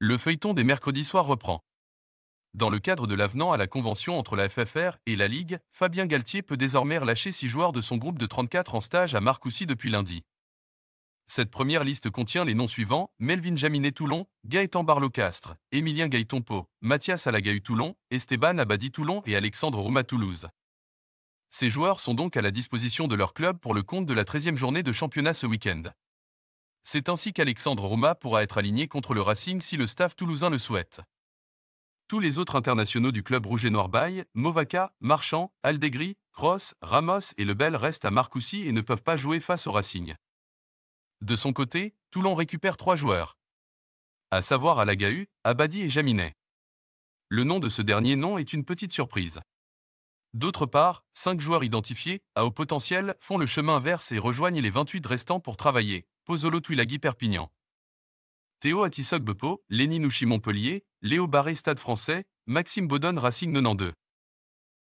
Le feuilleton des mercredis soirs reprend. Dans le cadre de l'avenant à la convention entre la FFR et la Ligue, Fabien Galtier peut désormais relâcher six joueurs de son groupe de 34 en stage à Marcoussis depuis lundi. Cette première liste contient les noms suivants Melvin Jaminet Toulon, Gaëtan Barlocastre, Émilien Gaëton Pau, Mathias Alagaï Toulon, Esteban Abadi Toulon et Alexandre Rouma Toulouse. Ces joueurs sont donc à la disposition de leur club pour le compte de la 13e journée de championnat ce week-end. C'est ainsi qu'Alexandre Roma pourra être aligné contre le Racing si le staff toulousain le souhaite. Tous les autres internationaux du club rouge et noir Movaca, Marchand, Aldegri, Cross, Ramos et Lebel restent à Marcoussis et ne peuvent pas jouer face au Racing. De son côté, Toulon récupère trois joueurs. À savoir Alagahu, Abadi et Jaminet. Le nom de ce dernier nom est une petite surprise. D'autre part, 5 joueurs identifiés, à haut potentiel, font le chemin inverse et rejoignent les 28 restants pour travailler. Pozzolo Twilagui Perpignan. Théo Atissog Bepo, Lénine Montpellier, Léo Barré Stade français, Maxime Baudon Racing 92.